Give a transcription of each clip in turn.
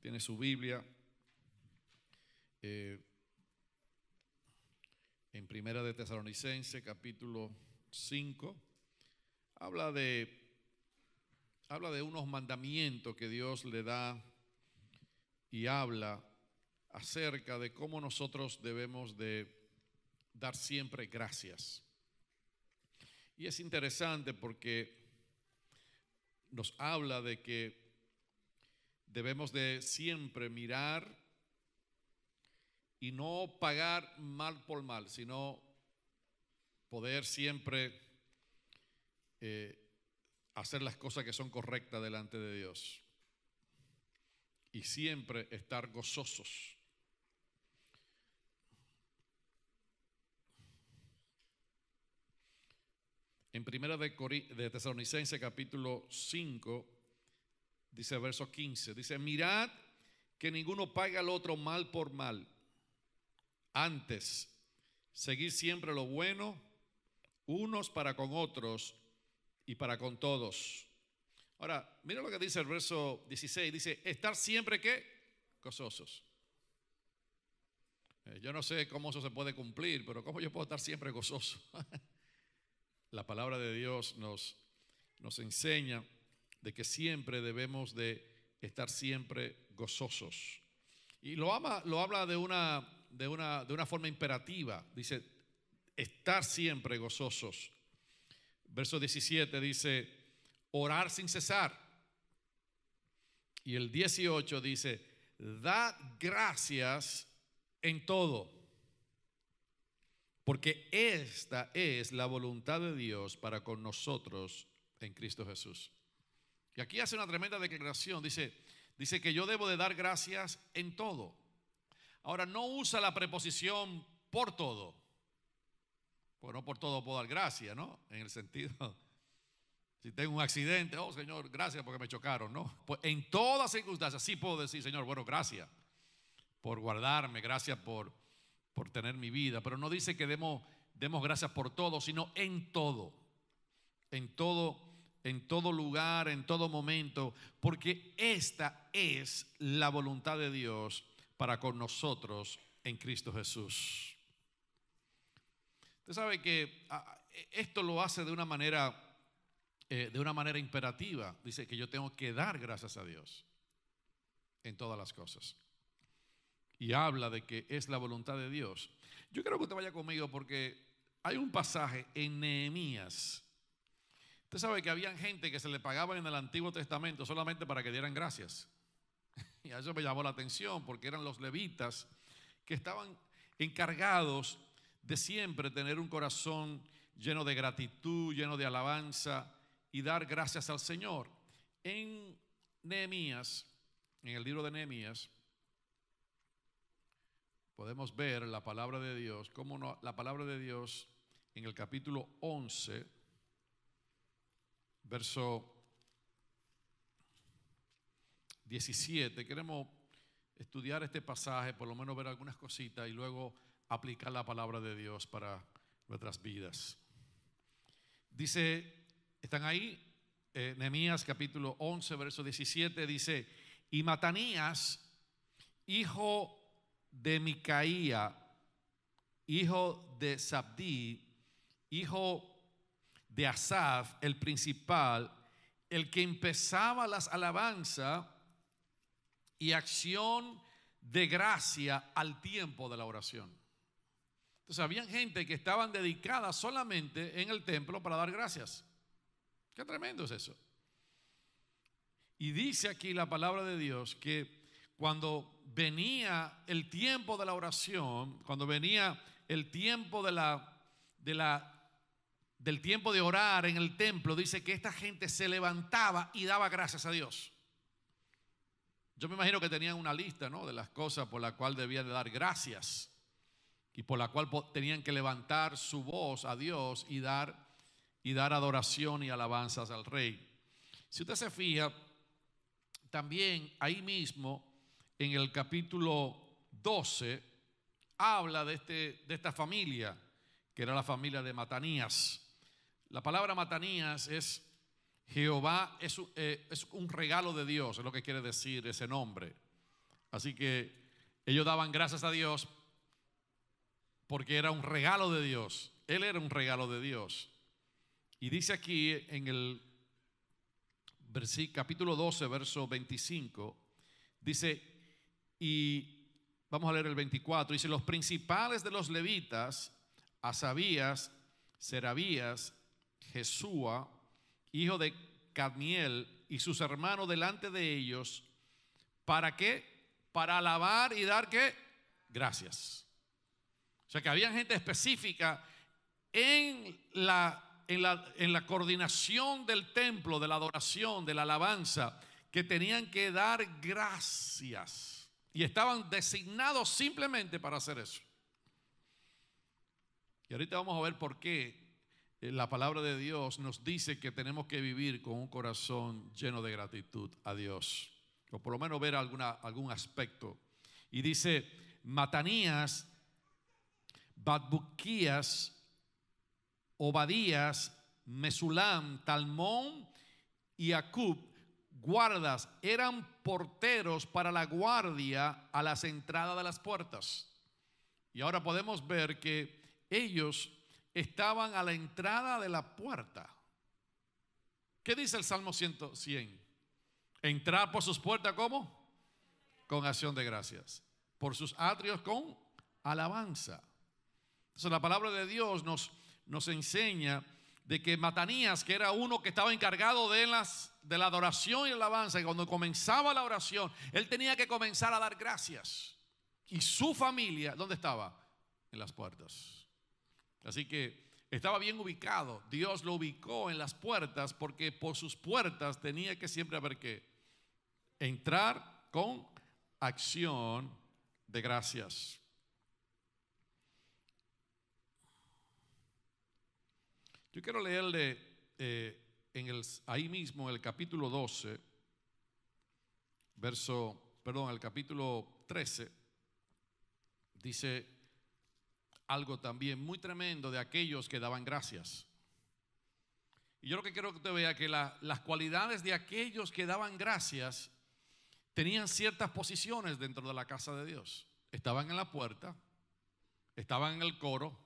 tiene su Biblia, eh, en Primera de Tesalonicense, capítulo 5, habla de, habla de unos mandamientos que Dios le da y habla acerca de cómo nosotros debemos de dar siempre gracias. Y es interesante porque nos habla de que Debemos de siempre mirar y no pagar mal por mal, sino poder siempre eh, hacer las cosas que son correctas delante de Dios. Y siempre estar gozosos. En primera de, capítulo 5, Dice el verso 15, dice, mirad que ninguno pague al otro mal por mal. Antes, seguir siempre lo bueno, unos para con otros y para con todos. Ahora, mira lo que dice el verso 16, dice, estar siempre que gozosos. Eh, yo no sé cómo eso se puede cumplir, pero ¿cómo yo puedo estar siempre gozoso? La palabra de Dios nos, nos enseña de que siempre debemos de estar siempre gozosos. Y lo, ama, lo habla de una, de, una, de una forma imperativa. Dice, estar siempre gozosos. Verso 17 dice, orar sin cesar. Y el 18 dice, da gracias en todo, porque esta es la voluntad de Dios para con nosotros en Cristo Jesús. Y aquí hace una tremenda declaración. Dice, dice que yo debo de dar gracias en todo. Ahora, no usa la preposición por todo. Pues no por todo puedo dar gracias, ¿no? En el sentido, si tengo un accidente, oh Señor, gracias porque me chocaron, ¿no? Pues en todas circunstancias sí puedo decir, Señor, bueno, gracias por guardarme, gracias por, por tener mi vida. Pero no dice que demos, demos gracias por todo, sino en todo. En todo en todo lugar, en todo momento, porque esta es la voluntad de Dios para con nosotros en Cristo Jesús. Usted sabe que ah, esto lo hace de una manera eh, de una manera imperativa. Dice que yo tengo que dar gracias a Dios en todas las cosas. Y habla de que es la voluntad de Dios. Yo quiero que usted vaya conmigo porque hay un pasaje en Nehemías Usted sabe que había gente que se le pagaba en el Antiguo Testamento solamente para que dieran gracias. Y a eso me llamó la atención porque eran los levitas que estaban encargados de siempre tener un corazón lleno de gratitud, lleno de alabanza y dar gracias al Señor. En Nehemías, en el libro de Nehemías, podemos ver la palabra de Dios, cómo no, la palabra de Dios en el capítulo 11 verso 17. Queremos estudiar este pasaje, por lo menos ver algunas cositas y luego aplicar la palabra de Dios para nuestras vidas. Dice, ¿están ahí? Eh, capítulo 11, verso 17 dice, y Matanías, hijo de Micaía, hijo de Sabdí, hijo de de Asaf, el principal, el que empezaba las alabanzas y acción de gracia al tiempo de la oración. Entonces, habían gente que estaban dedicadas solamente en el templo para dar gracias. Qué tremendo es eso. Y dice aquí la palabra de Dios que cuando venía el tiempo de la oración, cuando venía el tiempo de la, de la del tiempo de orar en el templo, dice que esta gente se levantaba y daba gracias a Dios. Yo me imagino que tenían una lista de las cosas por la cual debían de dar gracias y por la cual tenían que levantar su voz a Dios y dar, y dar adoración y alabanzas al rey. Si usted se fija, también ahí mismo en el capítulo 12 habla de, este, de esta familia, que era la familia de Matanías. La palabra matanías es Jehová, eh, es, un regalo de Dios, es lo que quiere decir ese nombre. Así que ellos daban gracias a Dios porque era un regalo de Dios. Él era un regalo de Dios. Y dice aquí en el capítulo 12, verso 25, dice, y vamos a leer el 24, dice, los principales de los levitas, Asabías, Serabías, Jesúa, hijo de Cadmiel, y sus hermanos delante de ellos, ¿para qué? Para alabar y dar qué? Gracias. O sea que había gente específica en la, en la, en la coordinación del templo, de la adoración, de la alabanza, que tenían que dar gracias. Y estaban designados simplemente para hacer eso. Y ahorita vamos a ver por qué eh, la palabra de Dios nos dice que tenemos que vivir con un corazón lleno de gratitud a Dios, o por lo menos ver alguna, algún aspecto. Y dice, Matanías, Batbuquías, Obadías, Mesulam, Talmón y Acub, guardas, eran porteros para la guardia a las entradas de las puertas. Y ahora podemos ver que ellos estaban a la entrada de la puerta. ¿Qué dice el Salmo 100? Entrar por sus puertas, ¿cómo? Con acción de gracias. Por sus atrios, con alabanza. Entonces la palabra de Dios nos, nos enseña de que Matanías, que era uno que estaba encargado de, las, de la adoración y alabanza, y cuando comenzaba la oración, él tenía que comenzar a dar gracias. Y su familia, ¿dónde estaba? En las puertas. Así que estaba bien ubicado. Dios lo ubicó en las puertas porque por sus puertas tenía que siempre haber que entrar con acción de gracias. Yo quiero leerle eh, en el, ahí mismo, el capítulo 12, verso, perdón, el capítulo 13, dice algo también muy tremendo de aquellos que daban gracias. Y yo lo que quiero que te vea que las cualidades de aquellos que daban gracias tenían ciertas posiciones dentro de la casa de Dios. Estaban en la puerta, estaban en el coro,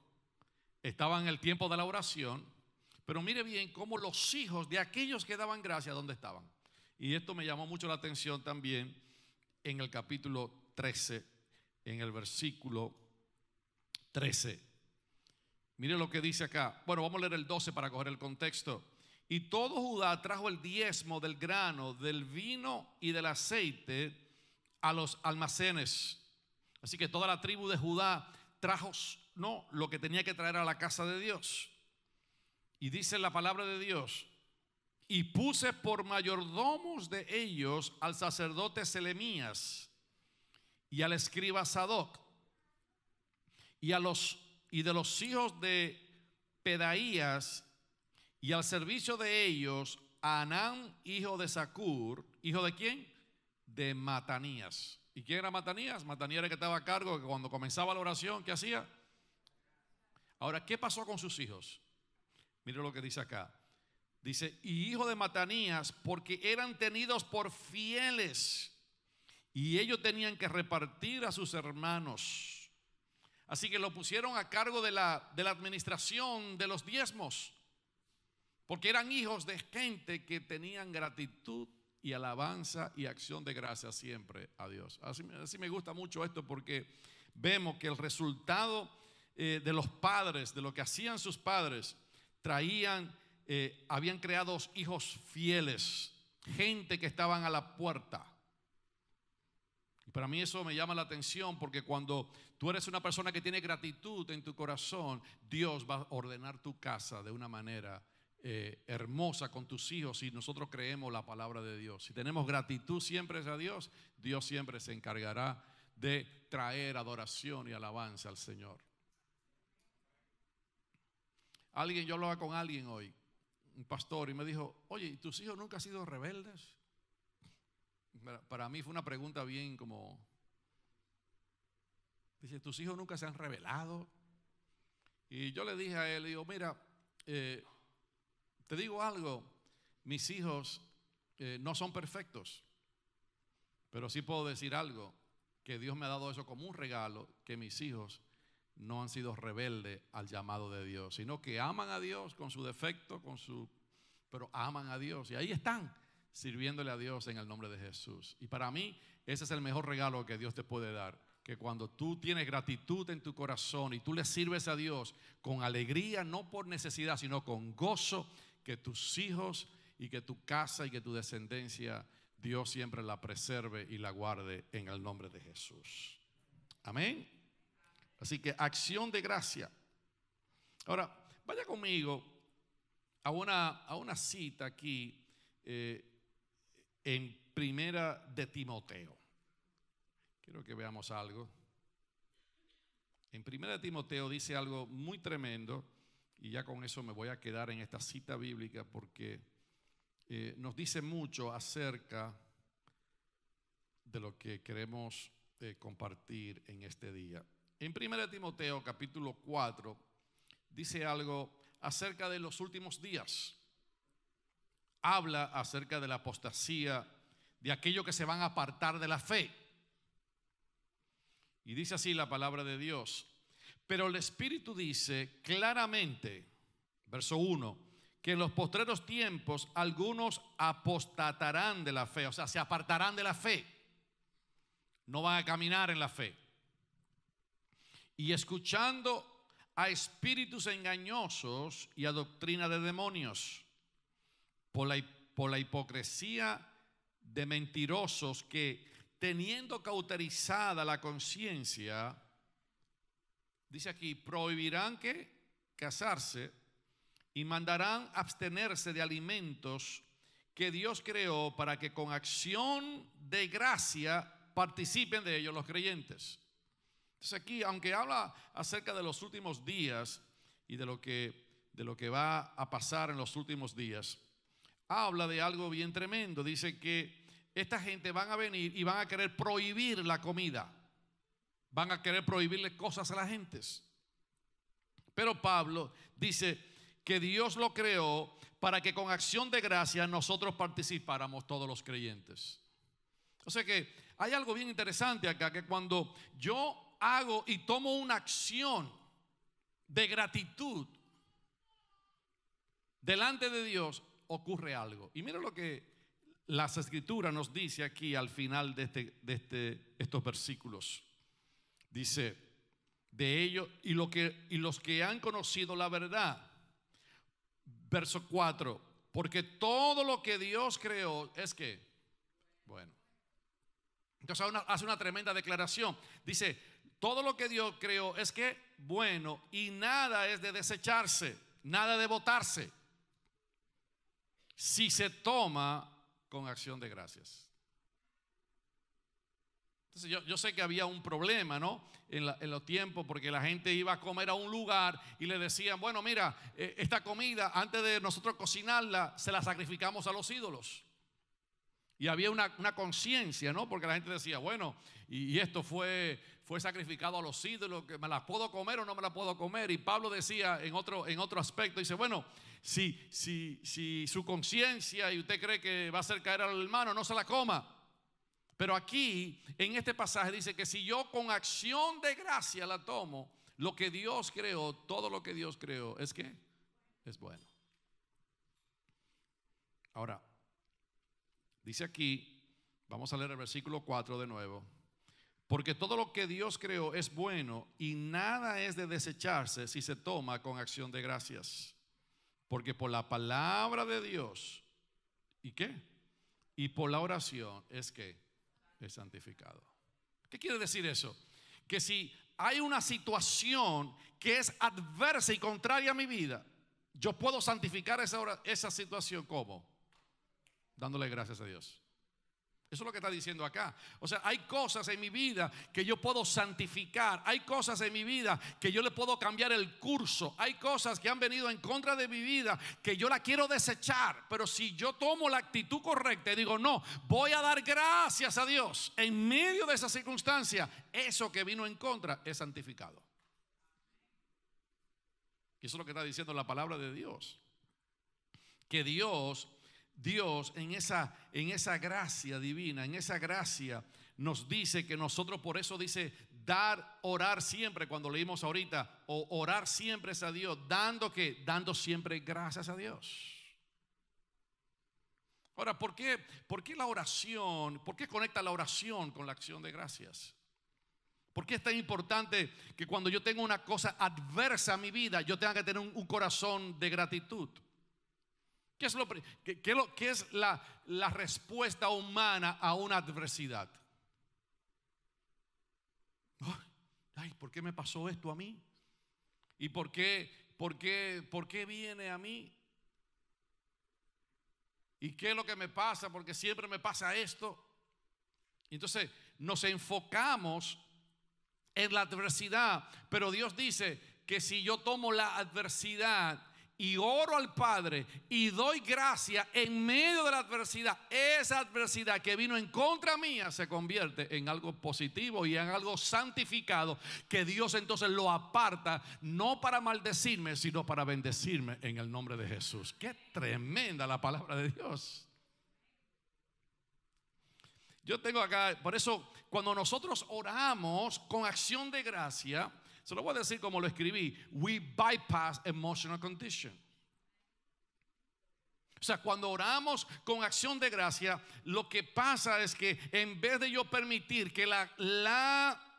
estaban en el tiempo de la oración, pero mire bien cómo los hijos de aquellos que daban gracias, ¿dónde estaban? Y esto me llamó mucho la atención también en el capítulo 13, en el versículo 13. Mire lo que dice acá. Bueno, vamos a leer el 12 para coger el contexto. Y todo Judá trajo el diezmo del grano, del vino y del aceite a los almacenes. Así que toda la tribu de Judá trajo no lo que tenía que traer a la casa de Dios. Y dice la palabra de Dios, y puse por mayordomos de ellos al sacerdote Selemías y al escriba Sadoc y, a los, y de los hijos de Pedaías y al servicio de ellos Anán, hijo de Sacur, hijo de quién? De Matanías. ¿Y quién era Matanías? Matanías era el que estaba a cargo, cuando comenzaba la oración, ¿qué hacía? Ahora, ¿qué pasó con sus hijos? Mire lo que dice acá. Dice, y hijo de Matanías, porque eran tenidos por fieles, y ellos tenían que repartir a sus hermanos. Así que lo pusieron a cargo de la, administración de los diezmos, porque eran hijos de gente que tenían gratitud y alabanza y acción de gracia siempre a Dios. Así, me gusta mucho esto porque vemos que el resultado eh, de los padres, de lo que hacían sus padres, traían, eh, habían creado hijos fieles, gente que estaban a la puerta. Y para mí eso me llama la atención porque cuando tú eres una persona que tiene gratitud en tu corazón, Dios va a ordenar tu casa de una manera eh, hermosa con tus hijos si nosotros creemos la palabra de Dios. Si tenemos gratitud siempre a Dios, Dios siempre se encargará de traer adoración y alabanza al Señor. Alguien, yo hablaba con alguien hoy, un pastor, y me dijo, oye, ¿y tus hijos nunca han sido rebeldes? Para mí fue una pregunta bien como Dice, tus hijos nunca se han revelado. Y yo le dije a él, digo, mira, eh, te digo algo, mis hijos eh, no son perfectos, pero sí puedo decir algo, que Dios me ha dado eso como un regalo, que mis hijos no han sido rebeldes al llamado de Dios, sino que aman a Dios con su defecto, con su pero aman a Dios y ahí están sirviéndole a Dios en el nombre de Jesús. Y para mí ese es el mejor regalo que Dios te puede dar que cuando tú tienes gratitud en tu corazón y tú le sirves a Dios con alegría, no por necesidad, sino con gozo, que tus hijos y que tu casa y que tu descendencia, Dios siempre la preserve y la guarde en el nombre de Jesús. Amén. Así que acción de gracia. Ahora, vaya conmigo a una, a una cita aquí eh, en primera de Timoteo. Quiero que veamos algo. En 1 Timoteo dice algo muy tremendo, y ya con eso me voy a quedar en esta cita bíblica porque eh, nos dice mucho acerca de lo que queremos eh, compartir en este día. En 1 Timoteo capítulo 4 dice algo acerca de los últimos días. Habla acerca de la apostasía, de aquello que se van a apartar de la fe. Y dice así la palabra de Dios. Pero el Espíritu dice claramente, verso 1, que en los postreros tiempos algunos apostatarán de la fe, o sea, se apartarán de la fe, no van a caminar en la fe. Y escuchando a espíritus engañosos y a doctrina de demonios, por la, por la hipocresía de mentirosos que teniendo cauterizada la conciencia, dice aquí, prohibirán que casarse y mandarán abstenerse de alimentos que Dios creó para que con acción de gracia participen de ellos los creyentes. Entonces aquí, aunque habla acerca de los últimos días y de lo que, de lo que va a pasar en los últimos días, habla de algo bien tremendo. Dice que esta gente van a venir y van a querer prohibir la comida. Van a querer prohibirle cosas a las gentes. Pero Pablo dice que Dios lo creó para que con acción de gracia nosotros participáramos todos los creyentes. O sea que hay algo bien interesante acá, que cuando yo hago y tomo una acción de gratitud delante de Dios, ocurre algo. Y mira lo que las escrituras nos dice aquí al final de, este, este estos versículos. Dice, de ellos, y, lo que, y los que han conocido la verdad. Verso 4, porque todo lo que Dios creó es que, bueno. Entonces hace una tremenda declaración. Dice, todo lo que Dios creó es que bueno y nada es de desecharse, nada de votarse. Si se toma con acción de gracias. Entonces yo, sé que había un problema, En, en, los tiempos, porque la gente iba a comer a un lugar y le decían, bueno, mira, eh, esta comida, antes de nosotros cocinarla, se la sacrificamos a los ídolos. Y había una, conciencia, ¿no? Porque la gente decía, bueno, y, esto fue, fue sacrificado a los ídolos, que me las puedo comer o no me la puedo comer. Y Pablo decía en otro, en otro aspecto, dice, bueno, si, si, si su conciencia y usted cree que va a hacer caer al hermano, no se la coma. Pero aquí, en este pasaje, dice que si yo con acción de gracia la tomo, lo que Dios creó, todo lo que Dios creó, es que es bueno. Ahora, Dice aquí, vamos a leer el versículo 4 de nuevo. Porque todo lo que Dios creó es bueno y nada es de desecharse si se toma con acción de gracias. Porque por la palabra de Dios, ¿y qué? Y por la oración es que es santificado. ¿Qué quiere decir eso? Que si hay una situación que es adversa y contraria a mi vida, yo puedo santificar esa, esa situación como dándole gracias a Dios. Eso es lo que está diciendo acá. O sea, hay cosas en mi vida que yo puedo santificar. Hay cosas en mi vida que yo le puedo cambiar el curso. Hay cosas que han venido en contra de mi vida que yo la quiero desechar. Pero si yo tomo la actitud correcta y digo, no, voy a dar gracias a Dios en medio de esa circunstancia, eso que vino en contra es santificado. Y eso es lo que está diciendo la palabra de Dios. Que Dios Dios en esa, en esa gracia divina, en esa gracia, nos dice que nosotros por eso dice dar, orar siempre, cuando leímos ahorita, o orar siempre es a Dios, dando que, dando siempre gracias a Dios. Ahora, ¿por qué, la oración? ¿Por qué conecta la oración con la acción de gracias? ¿Por qué es tan importante que cuando yo tengo una cosa adversa a mi vida, yo tenga que tener un corazón de gratitud? ¿Qué es, lo, qué, es la, respuesta humana a una adversidad? Ay, ¿por qué me pasó esto a mí? ¿Y por qué, por qué, por qué viene a mí? ¿Y qué es lo que me pasa? Porque siempre me pasa esto. Entonces nos enfocamos en la adversidad, pero Dios dice que si yo tomo la adversidad y oro al Padre y doy gracia en medio de la adversidad, esa adversidad que vino en contra mía se convierte en algo positivo y en algo santificado que Dios entonces lo aparta, no para maldecirme, sino para bendecirme en el nombre de Jesús. Qué tremenda la palabra de Dios. Yo tengo acá, por eso cuando nosotros oramos con acción de gracia, se lo voy a decir como lo escribí. We bypass emotional condition. O sea, cuando oramos con acción de gracia, lo que pasa es que en vez de yo permitir que la, la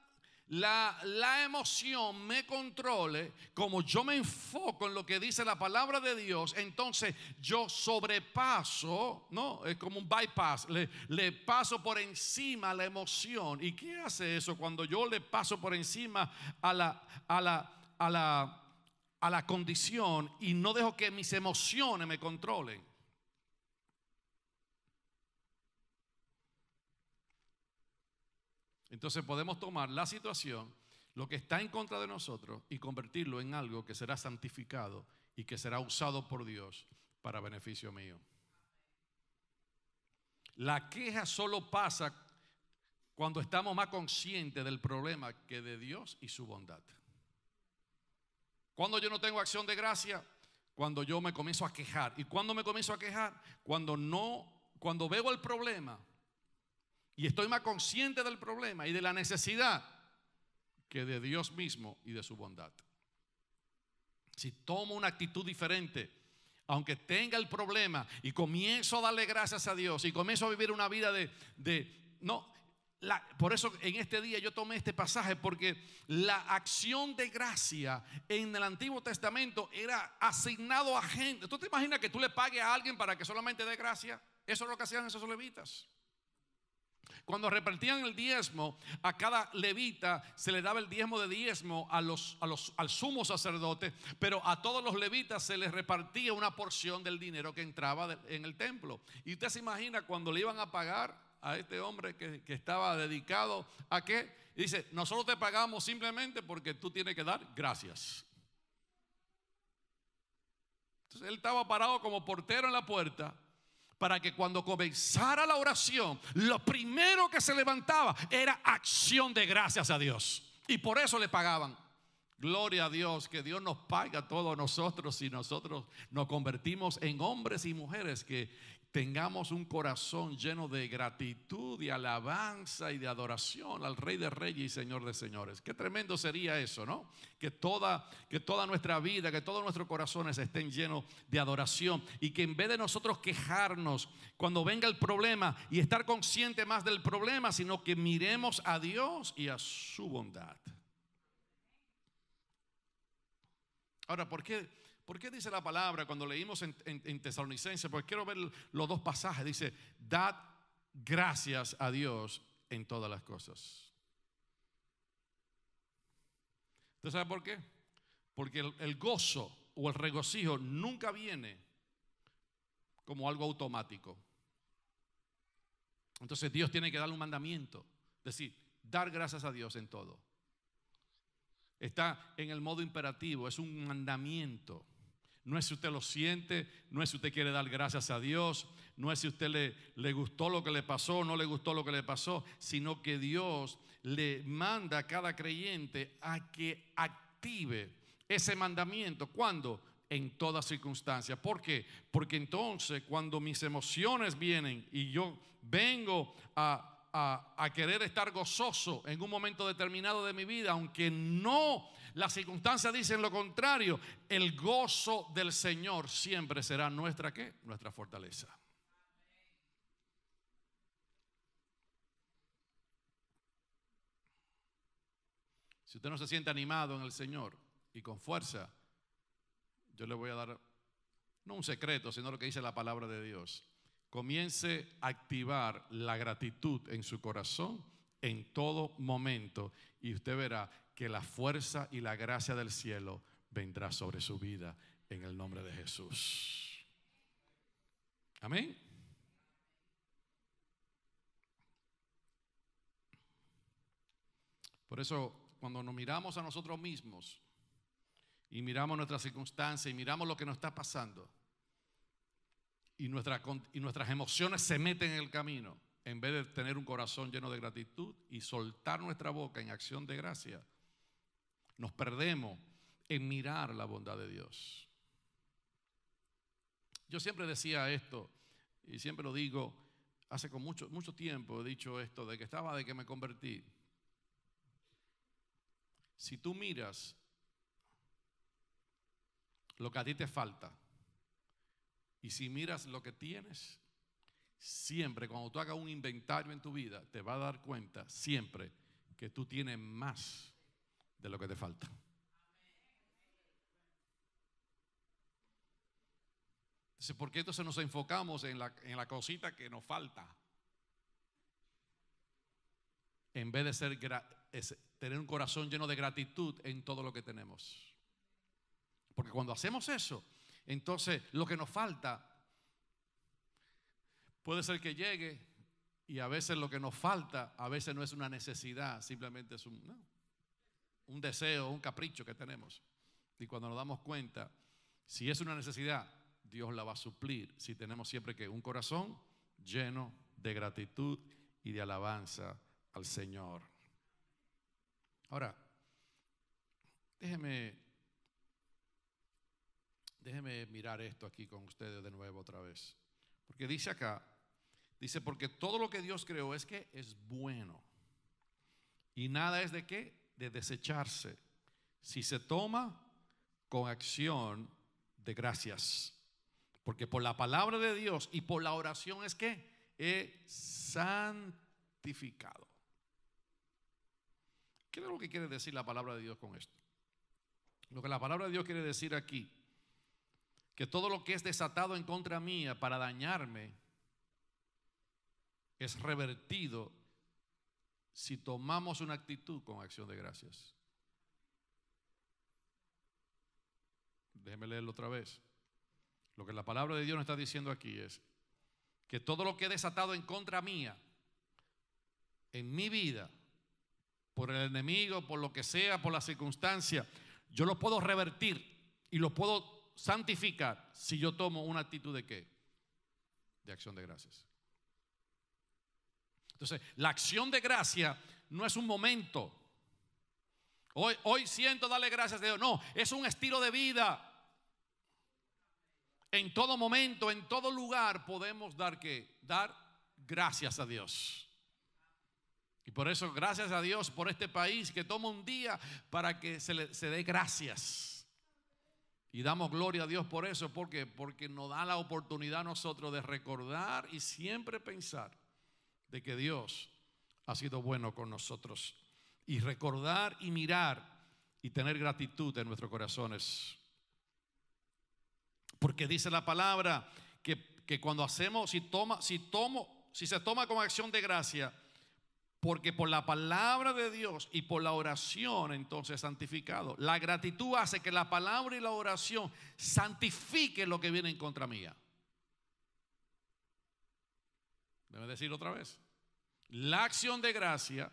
la, emoción me controle, como yo me enfoco en lo que dice la palabra de Dios, entonces yo sobrepaso, ¿no? Es como un bypass, le, le paso por encima la emoción. ¿Y qué hace eso cuando yo le paso por encima a la, a la condición y no dejo que mis emociones me controlen? Entonces podemos tomar la situación, lo que está en contra de nosotros, y convertirlo en algo que será santificado y que será usado por Dios para beneficio mío. La queja solo pasa cuando estamos más conscientes del problema que de Dios y su bondad. Cuando yo no tengo acción de gracia, cuando yo me comienzo a quejar. ¿Y cuando me comienzo a quejar? Cuando no, cuando veo el problema y estoy más consciente del problema y de la necesidad que de Dios mismo y de su bondad. Si tomo una actitud diferente, aunque tenga el problema y comienzo a darle gracias a Dios y comienzo a vivir una vida de... no, por eso en este día yo tomé este pasaje, porque la acción de gracia en el Antiguo Testamento era asignado a gente. ¿Tú te imaginas que tú le pagues a alguien para que solamente dé gracia? Eso es lo que hacían esos levitas. Cuando repartían el diezmo, a cada levita se le daba el diezmo de diezmo a los, al sumo sacerdote, pero a todos los levitas se les repartía una porción del dinero que entraba en el templo. Y usted se imagina cuando le iban a pagar a este hombre que, estaba dedicado a qué? dice, nosotros te pagamos simplemente porque tú tienes que dar gracias. Entonces él estaba parado como portero en la puerta para que cuando comenzara la oración, lo primero que se levantaba era acción de gracias a Dios. Y por eso le pagaban. Gloria a Dios, que Dios nos paga a todos nosotros si nosotros nos convertimos en hombres y mujeres que tengamos un corazón lleno de gratitud y alabanza y de adoración al Rey de Reyes y Señor de Señores. Qué tremendo sería eso, ¿no? Que toda, que toda nuestra vida, que todos nuestros corazones estén llenos de adoración y que en vez de nosotros quejarnos cuando venga el problema y estar consciente más del problema, sino que miremos a Dios y a su bondad. Ahora, ¿por qué? ¿Por qué dice la palabra cuando leímos en, en, Tesalonicense? Porque quiero ver los dos pasajes. Dice, dad gracias a Dios en todas las cosas. ¿Usted sabe por qué? Porque el, gozo o el regocijo nunca viene como algo automático. Entonces Dios tiene que darle un mandamiento, decir, dar gracias a Dios en todo. Está en el modo imperativo, es un mandamiento. No es si usted lo siente, no es si usted quiere dar gracias a Dios, no es si usted le, le gustó lo que le pasó, no le gustó lo que le pasó, sino que Dios le manda a cada creyente a que active ese mandamiento. ¿Cuándo? En toda circunstancia. ¿Por qué? Porque entonces cuando mis emociones vienen y yo vengo a, querer estar gozoso en un momento determinado de mi vida, aunque no las circunstancias dicen lo contrario. El gozo del Señor siempre será nuestra qué? Nuestra fortaleza. Si usted no se siente animado en el Señor y con fuerza, yo le voy a dar no un secreto, sino lo que dice la palabra de Dios. Comience a activar la gratitud en su corazón en todo momento y usted verá que la fuerza y la gracia del cielo vendrá sobre su vida en el nombre de Jesús. Amén. Por eso, cuando nos miramos a nosotros mismos y miramos nuestras circunstancias y miramos lo que nos está pasando y, y nuestras emociones se meten en el camino, en vez de tener un corazón lleno de gratitud y soltar nuestra boca en acción de gracia, nos perdemos en mirar la bondad de Dios. Yo siempre decía esto, y siempre lo digo, hace con mucho, mucho tiempo he dicho esto, de que estaba, de que me convertí. Si tú miras lo que a ti te falta, y si miras lo que tienes, Siempre, cuando tú hagas un inventario en tu vida, te va a dar cuenta siempre que tú tienes más de lo que te falta. Entonces, ¿por qué entonces nos enfocamos en la, en la cosita que nos falta? En vez de ser tener un corazón lleno de gratitud en todo lo que tenemos. Porque cuando hacemos eso, entonces lo que nos falta Puede ser que llegue y a veces lo que nos falta, a veces no es una necesidad, simplemente es un, deseo, un capricho que tenemos. Y cuando nos damos cuenta, si es una necesidad, Dios la va a suplir si tenemos siempre que un corazón lleno de gratitud y de alabanza al Señor. Ahora, déjeme déjeme mirar esto aquí con ustedes de nuevo otra vez. Porque dice acá Dice, porque todo lo que Dios creó es que es bueno. Y nada es de qué? De desecharse. Si se toma con acción de gracias. Porque por la palabra de Dios y por la oración es que es santificado. ¿Qué es lo que quiere decir la palabra de Dios con esto? Lo que la palabra de Dios quiere decir aquí, que todo lo que es desatado en contra mía para dañarme, es revertido si tomamos una actitud con acción de gracias. Déjeme leerlo otra vez. Lo que la palabra de Dios nos está diciendo aquí es que todo lo que he desatado en contra mía, en mi vida, por el enemigo, por lo que sea, por la circunstancia, yo lo puedo revertir y lo puedo santificar si yo tomo una actitud de qué? De acción de gracias. Entonces, la acción de gracia no es un momento. Hoy, hoy siento darle gracias a Dios. No, es un estilo de vida. En todo momento, en todo lugar podemos dar que dar gracias a Dios. Y por eso, gracias a Dios por este país que toma un día para que se, le, dé gracias. Y damos gloria a Dios por eso, porque porque nos da la oportunidad a nosotros de recordar y siempre pensar de que Dios ha sido bueno con nosotros. Y recordar y mirar y tener gratitud en nuestros corazones. Porque dice la palabra que, cuando hacemos, si toma, si tomo, si se toma como acción de gracia, porque por la palabra de Dios y por la oración entonces santificado. La gratitud hace que la palabra y la oración santifiquen lo que viene en contra mía. Debe decir otra vez. La acción de gracia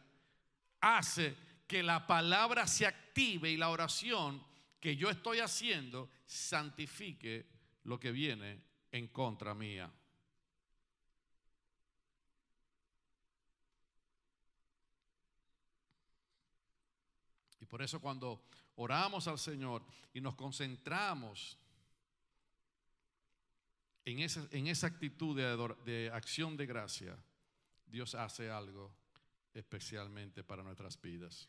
hace que la palabra se active y la oración que yo estoy haciendo santifique lo que viene en contra mía. Y por eso cuando oramos al Señor y nos concentramos en esa, actitud de, de acción de gracia, Dios hace algo especialmente para nuestras vidas.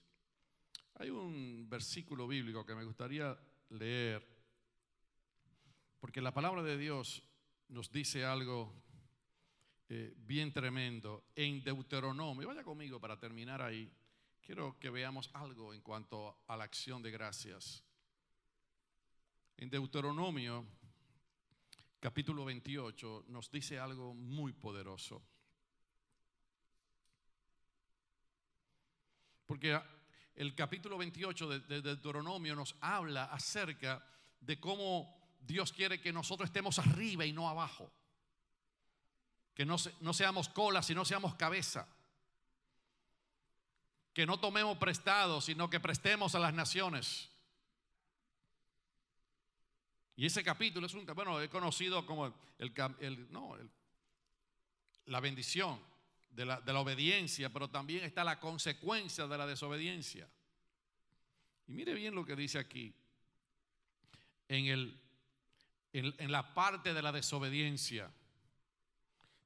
Hay un versículo bíblico que me gustaría leer, porque la palabra de Dios nos dice algo eh, bien tremendo en Deuteronomio. Vaya conmigo para terminar ahí. Quiero que veamos algo en cuanto a la acción de gracias. En Deuteronomio, capítulo 28, nos dice algo muy poderoso. Porque el capítulo 28 de, Deuteronomio nos habla acerca de cómo Dios quiere que nosotros estemos arriba y no abajo. Que no, no seamos cola, sino seamos cabeza. Que no tomemos prestado, sino que prestemos a las naciones. Y ese capítulo es un, bueno, conocido como no, la bendición, de la, obediencia, pero también está la consecuencia de la desobediencia. Y mire bien lo que dice aquí, en, el, en, la parte de la desobediencia.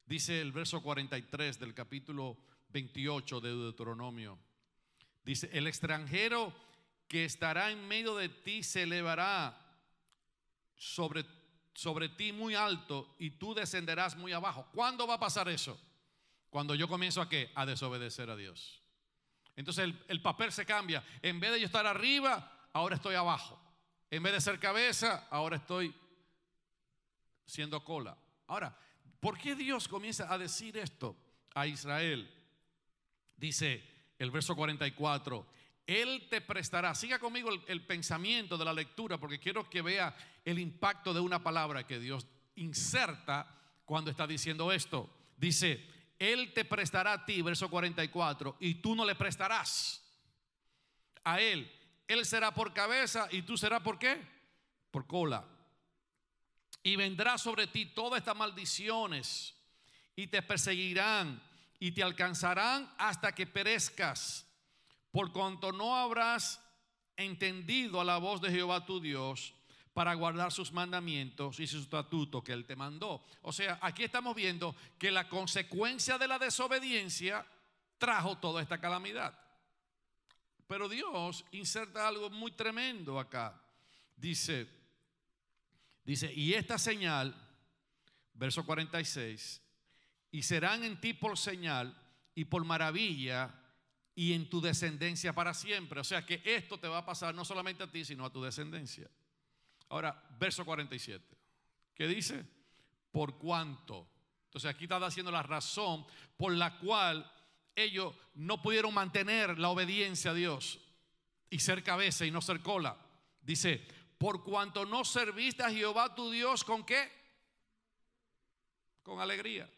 Dice el verso 43 del capítulo 28 de Deuteronomio. Dice, el extranjero que estará en medio de ti se elevará sobre, sobre ti muy alto y tú descenderás muy abajo. ¿Cuándo va a pasar eso? Cuando yo comienzo a qué? A desobedecer a Dios. Entonces el, papel se cambia. En vez de yo estar arriba, ahora estoy abajo. En vez de ser cabeza, ahora estoy siendo cola. Ahora, ¿por qué Dios comienza a decir esto a Israel? Dice el verso 44, Él te prestará. Siga conmigo el, el, pensamiento de la lectura porque quiero que vea el impacto de una palabra que Dios inserta cuando está diciendo esto. Dice, él te prestará a ti, verso 44, y tú no le prestarás a Él. Él será por cabeza y tú serás por qué? Por cola. Y vendrá sobre ti todas estas maldiciones y te perseguirán y te alcanzarán hasta que perezcas, por cuanto no habrás entendido a la voz de Jehová tu Dios para guardar sus mandamientos y su estatuto que Él te mandó. O sea, aquí estamos viendo que la consecuencia de la desobediencia trajo toda esta calamidad. Pero Dios inserta algo muy tremendo acá. Dice, dice, y esta señal, verso 46, y serán en ti por señal y por maravilla y en tu descendencia para siempre. O sea que esto te va a pasar no solamente a ti, sino a tu descendencia. Ahora, verso 47. ¿Qué dice? Por cuanto Entonces aquí está haciendo la razón por la cual ellos no pudieron mantener la obediencia a Dios y ser cabeza y no ser cola. Dice, por cuanto no serviste a Jehová tu Dios, ¿con qué? Con alegría.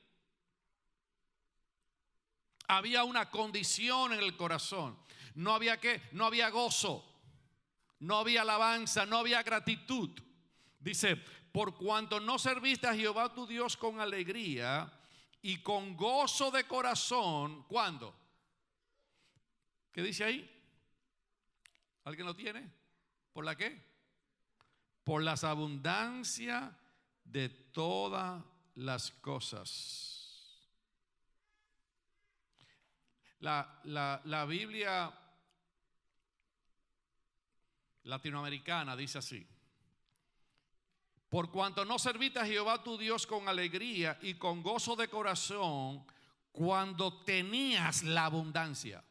Había una condición en el corazón. No había qué, no había gozo no había alabanza, no había gratitud. Dice, por cuanto no serviste a Jehová tu Dios con alegría y con gozo de corazón, ¿cuándo? ¿Qué dice ahí? ¿Alguien lo tiene? ¿Por la qué? Por las abundancias de todas las cosas. La, la, la Biblia latinoamericana dice así. Por cuanto no serviste a Jehová tu Dios con alegría y con gozo de corazón cuando tenías la abundancia.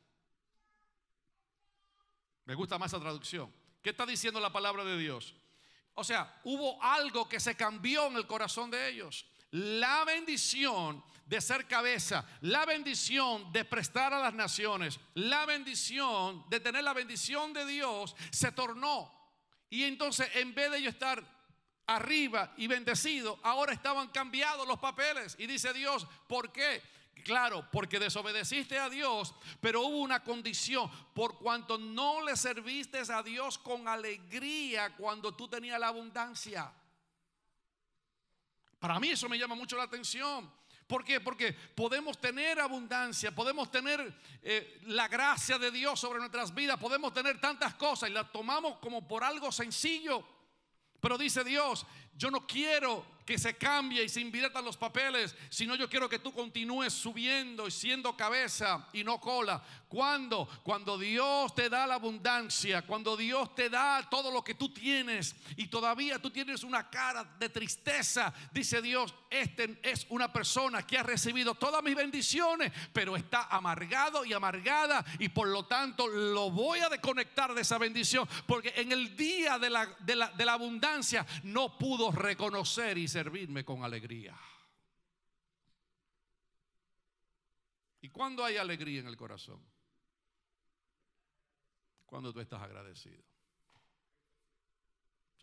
Me gusta más esa traducción. ¿Qué está diciendo la palabra de Dios? O sea, hubo algo que se cambió en el corazón de ellos la bendición de ser cabeza, la bendición de prestar a las naciones, la bendición de tener la bendición de Dios, se tornó. Y entonces en vez de yo estar arriba y bendecido, ahora estaban cambiados los papeles. Y dice Dios, ¿por qué? Claro, porque desobedeciste a Dios, pero hubo una condición. Por cuanto no le serviste a Dios con alegría cuando tú tenías la abundancia. Para mí eso me llama mucho la atención. ¿Por qué? Porque podemos tener abundancia, podemos tener eh, la gracia de Dios sobre nuestras vidas, podemos tener tantas cosas y las tomamos como por algo sencillo. Pero dice Dios, yo no quiero que se cambie y se inviertan los papeles, sino yo quiero que tú continúes subiendo y siendo cabeza y no cola. ¿Cuándo? Cuando Dios te da la abundancia, cuando Dios te da todo lo que tú tienes y todavía tú tienes una cara de tristeza, dice Dios, este es una persona que ha recibido todas mis bendiciones, pero está amargado y amargada y por lo tanto lo voy a desconectar de esa bendición, porque en el día de la abundancia no pudo reconocer y servirme con alegría. ¿Y cuando hay alegría en el corazón? Cuando tú estás agradecido.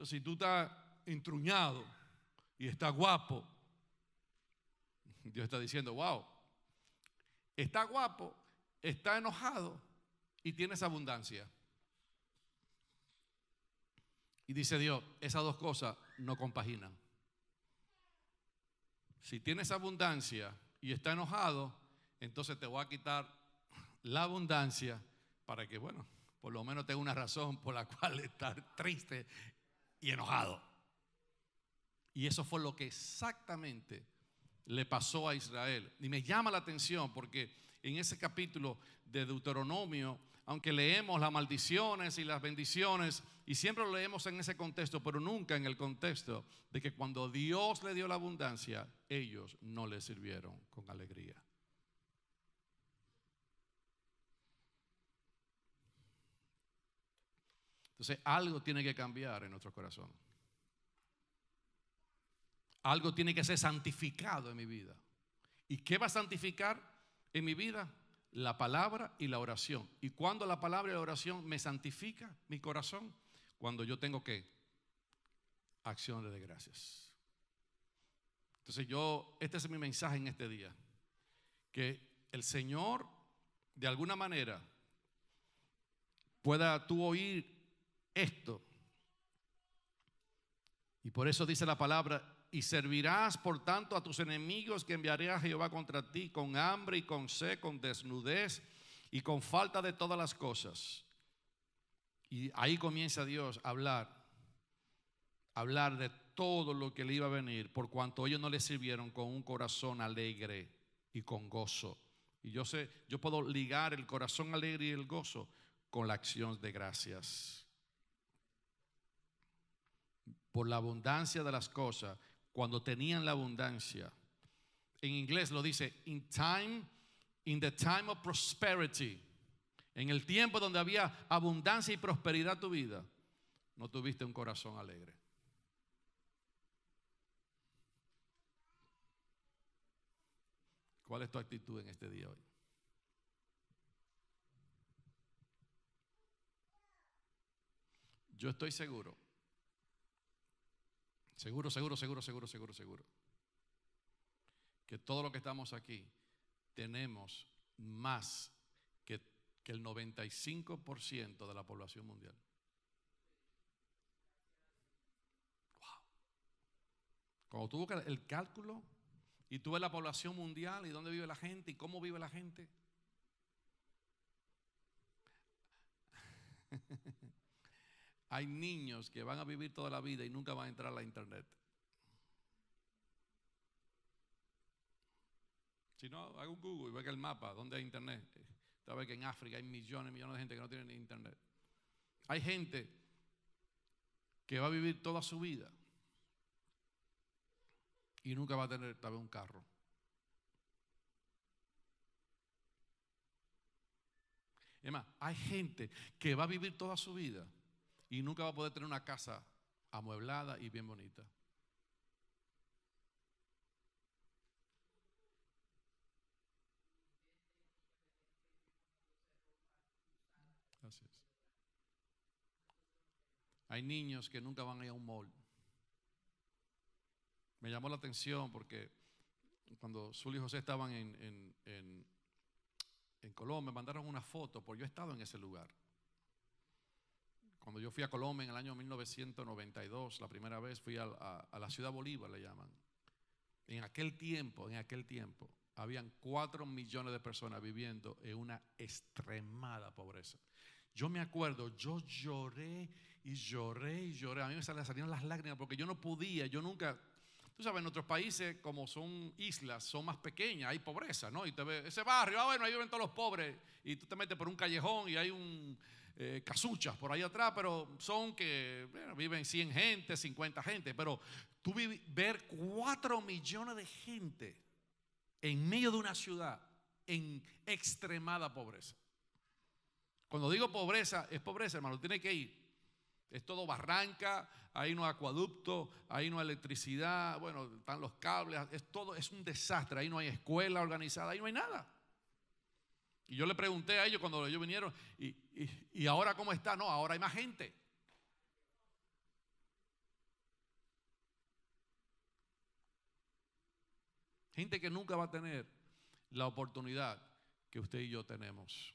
si tú estás intruñado y estás guapo, Dios está diciendo, wow, está guapo, está enojado y tienes abundancia. Y dice Dios, esas dos cosas no compaginan. Si tienes abundancia y está enojado, entonces te voy a quitar la abundancia para que, bueno, por lo menos tenga una razón por la cual estar triste y enojado. Y eso fue lo que exactamente le pasó a Israel. Y me llama la atención porque en ese capítulo de Deuteronomio, aunque leemos las maldiciones y las bendiciones, y siempre lo leemos en ese contexto, pero nunca en el contexto de que cuando Dios le dio la abundancia, ellos no le sirvieron con alegría. Entonces, algo tiene que cambiar en nuestro corazón. Algo tiene que ser santificado en mi vida. ¿Y qué va a santificar en mi vida? La palabra y la oración. ¿Y cuando la palabra y la oración me santifica mi corazón? Cuando yo tengo que acciones de gracias. Entonces yo, este es mi mensaje en este día, que el Señor de alguna manera pueda tú oír esto. Y por eso dice la palabra, y servirás por tanto a tus enemigos que enviaré a Jehová contra ti con hambre y con sed, con desnudez y con falta de todas las cosas. Y ahí comienza Dios a hablar, a hablar de todo lo que le iba a venir, por cuanto ellos no le sirvieron con un corazón alegre y con gozo. Y yo sé, yo puedo ligar el corazón alegre y el gozo con la acción de gracias. Por la abundancia de las cosas, cuando tenían la abundancia. En inglés lo dice, in time, in the time of prosperity. En el tiempo donde había abundancia y prosperidad tu vida, no tuviste un corazón alegre. ¿Cuál es tu actitud en este día hoy? Yo estoy seguro. Seguro, seguro, seguro, seguro, seguro, seguro. Que todo lo que estamos aquí tenemos más que el 95% de la población mundial. Wow. Cuando tú el cálculo y tuve la población mundial y dónde vive la gente y cómo vive la gente. Hay niños que van a vivir toda la vida y nunca van a entrar a la internet. Si no, haga un Google y que el mapa, ¿dónde hay internet? Sabes que en África hay millones y millones de gente que no tiene internet. Hay gente que va a vivir toda su vida y nunca va a tener tal vez un carro. Es más, hay gente que va a vivir toda su vida y nunca va a poder tener una casa amueblada y bien bonita. Hay niños que nunca van a ir a un mall. Me llamó la atención porque cuando Zul y José estaban en, en, Colombia, me mandaron una foto, porque yo he estado en ese lugar. Cuando yo fui a Colombia en el año 1992, la primera vez fui a, la ciudad Bolívar, le llaman. En aquel tiempo, en aquel tiempo, habían cuatro millones de personas viviendo en una extremada pobreza. Yo me acuerdo, yo lloré y lloré y lloré. A mí me salían las lágrimas porque yo no podía, yo nunca... Tú sabes, en otros países, como son islas, son más pequeñas, hay pobreza, ¿no? Y te ves, ese barrio, ah, bueno, ahí viven todos los pobres. Y tú te metes por un callejón y hay un eh, casuchas por ahí atrás, pero son que bueno, viven 100 gente, 50 gente. Pero tú ver 4 millones de gente en medio de una ciudad en extremada pobreza. Cuando digo pobreza, es pobreza, hermano, tiene que ir es todo barranca, ahí no hay acueducto, ahí no hay electricidad, bueno, están los cables, es todo, es un desastre, ahí no hay escuela organizada, ahí no hay nada. Y yo le pregunté a ellos cuando ellos vinieron, ¿y, y ahora cómo está? No, ahora hay más gente. Gente que nunca va a tener la oportunidad que usted y yo tenemos.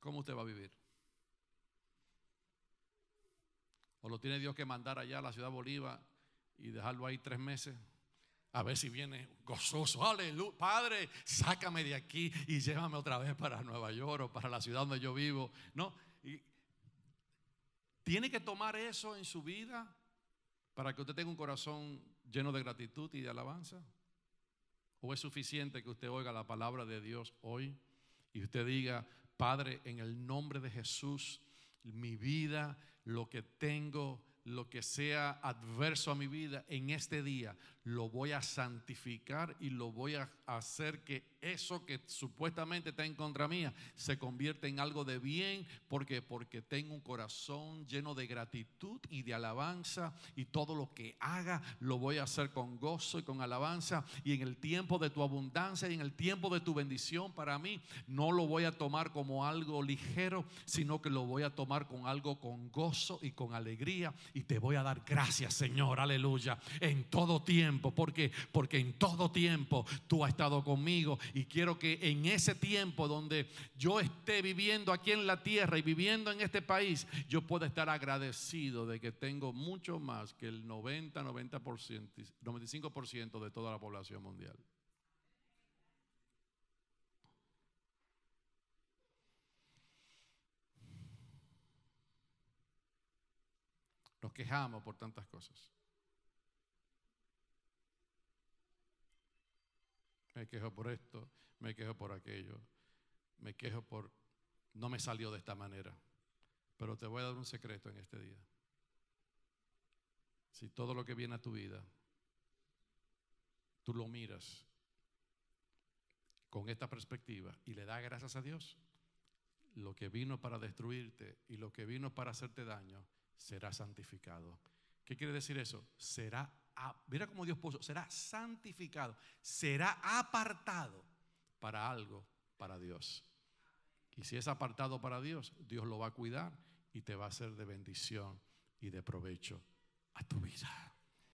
¿cómo usted va a vivir? ¿O lo tiene Dios que mandar allá a la ciudad de Bolívar y dejarlo ahí tres meses? A ver si viene gozoso. Aleluya. Padre, sácame de aquí y llévame otra vez para Nueva York o para la ciudad donde yo vivo. No. tiene que tomar eso en su vida para que usted tenga un corazón lleno de gratitud y de alabanza. ¿O es suficiente que usted oiga la palabra de Dios hoy y usted diga, Padre, en el nombre de Jesús, mi vida, lo que tengo, lo que sea adverso a mi vida en este día, lo voy a santificar y lo voy a hacer que eso que supuestamente está en contra mía se convierte en algo de bien porque porque tengo un corazón lleno de gratitud y de alabanza y todo lo que haga lo voy a hacer con gozo y con alabanza y en el tiempo de tu abundancia y en el tiempo de tu bendición para mí no lo voy a tomar como algo ligero, sino que lo voy a tomar con algo con gozo y con alegría y te voy a dar gracias, Señor. Aleluya. En todo tiempo, porque porque en todo tiempo tú has estado conmigo y quiero que en ese tiempo donde yo esté viviendo aquí en la tierra y viviendo en este país, yo pueda estar agradecido de que tengo mucho más que el 90, 90%, 95% de toda la población mundial. Nos quejamos por tantas cosas. me quejo por esto, me quejo por aquello, me quejo por, no me salió de esta manera. Pero te voy a dar un secreto en este día. Si todo lo que viene a tu vida, tú lo miras con esta perspectiva y le das gracias a Dios, lo que vino para destruirte y lo que vino para hacerte daño será santificado. ¿Qué quiere decir eso? Será mira cómo Dios puso, será santificado, será apartado para algo, para Dios. Y si es apartado para Dios, Dios lo va a cuidar y te va a ser de bendición y de provecho a tu vida.